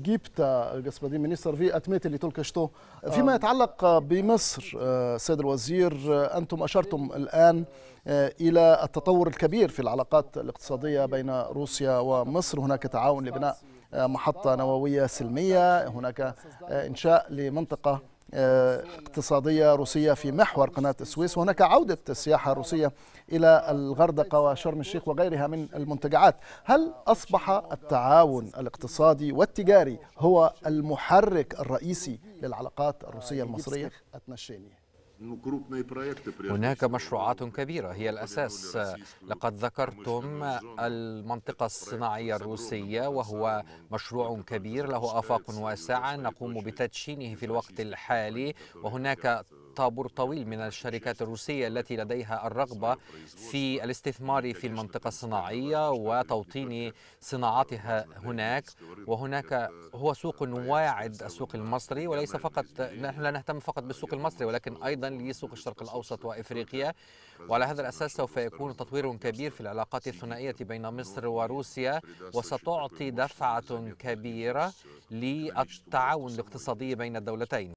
جبت господин министр في أتميت اللي تلك شتو آه. فيما يتعلق بمصر آه، سيد الوزير آه، أنتم أشرتم الآن إلى التطور الكبير في العلاقات الاقتصادية بين روسيا ومصر هناك تعاون لبناء محطة نووية سلمية هناك آه، إنشاء لمنطقة آه، اقتصادية روسية في محور قناة السويس وهناك عودة السياحة الروسية إلى الغردقة وشرم الشيخ وغيرها من المنتجعات هل أصبح التعاون الاقتصادي والتجاري هو المحرك الرئيسي للعلاقات الروسية المصرية؟ هناك مشروعات كبيرة هي الأساس لقد ذكرتم المنطقة الصناعية الروسية وهو مشروع كبير له آفاق واسعة نقوم بتدشينه في الوقت الحالي وهناك طابور طويل من الشركات الروسية التي لديها الرغبة في الاستثمار في المنطقة الصناعية وتوطين صناعاتها هناك وهناك هو سوق واعد السوق المصري وليس فقط نحن لا نهتم فقط بالسوق المصري ولكن أيضا لسوق الشرق الأوسط وإفريقيا وعلى هذا الأساس سوف يكون تطوير كبير في العلاقات الثنائية بين مصر وروسيا وستعطي دفعة كبيرة للتعاون الاقتصادي بين الدولتين